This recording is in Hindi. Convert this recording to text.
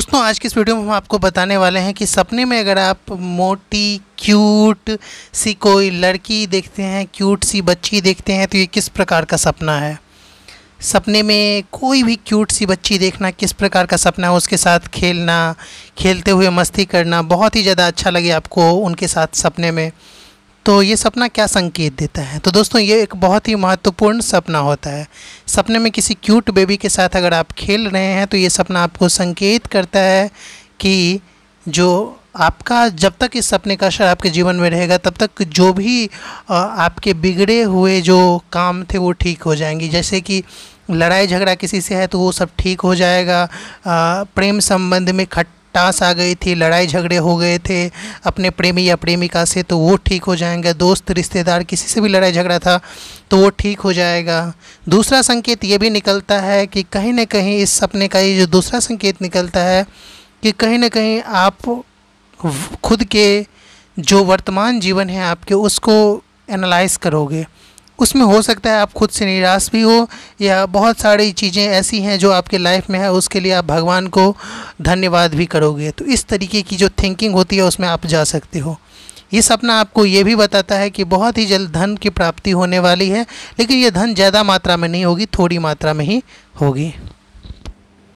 दोस्तों आज की इस वीडियो में हम आपको बताने वाले हैं कि सपने में अगर आप मोटी क्यूट सी कोई लड़की देखते हैं क्यूट सी बच्ची देखते हैं तो ये किस प्रकार का सपना है सपने में कोई भी क्यूट सी बच्ची देखना किस प्रकार का सपना है उसके साथ खेलना खेलते हुए मस्ती करना बहुत ही ज़्यादा अच्छा लगे आपको उनके साथ सपने में तो ये सपना क्या संकेत देता है तो दोस्तों ये एक बहुत ही महत्वपूर्ण सपना होता है सपने में किसी क्यूट बेबी के साथ अगर आप खेल रहे हैं तो ये सपना आपको संकेत करता है कि जो आपका जब तक इस सपने का असर आपके जीवन में रहेगा तब तक जो भी आपके बिगड़े हुए जो काम थे वो ठीक हो जाएंगे जैसे कि लड़ाई झगड़ा किसी से है तो वो सब ठीक हो जाएगा प्रेम संबंध में खट टास आ गई थी लड़ाई झगड़े हो गए थे अपने प्रेमी या प्रेमिका से तो वो ठीक हो जाएंगे दोस्त रिश्तेदार किसी से भी लड़ाई झगड़ा था तो वो ठीक हो जाएगा दूसरा संकेत ये भी निकलता है कि कहीं ना कहीं इस सपने का ये जो दूसरा संकेत निकलता है कि कहीं ना कहीं आप खुद के जो वर्तमान जीवन है आपके उसको एनालाइज करोगे उसमें हो सकता है आप खुद से निराश भी हो या बहुत सारी चीज़ें ऐसी हैं जो आपके लाइफ में है उसके लिए आप भगवान को धन्यवाद भी करोगे तो इस तरीके की जो थिंकिंग होती है उसमें आप जा सकते हो ये सपना आपको ये भी बताता है कि बहुत ही जल्द धन की प्राप्ति होने वाली है लेकिन ये धन ज़्यादा मात्रा में नहीं होगी थोड़ी मात्रा में ही होगी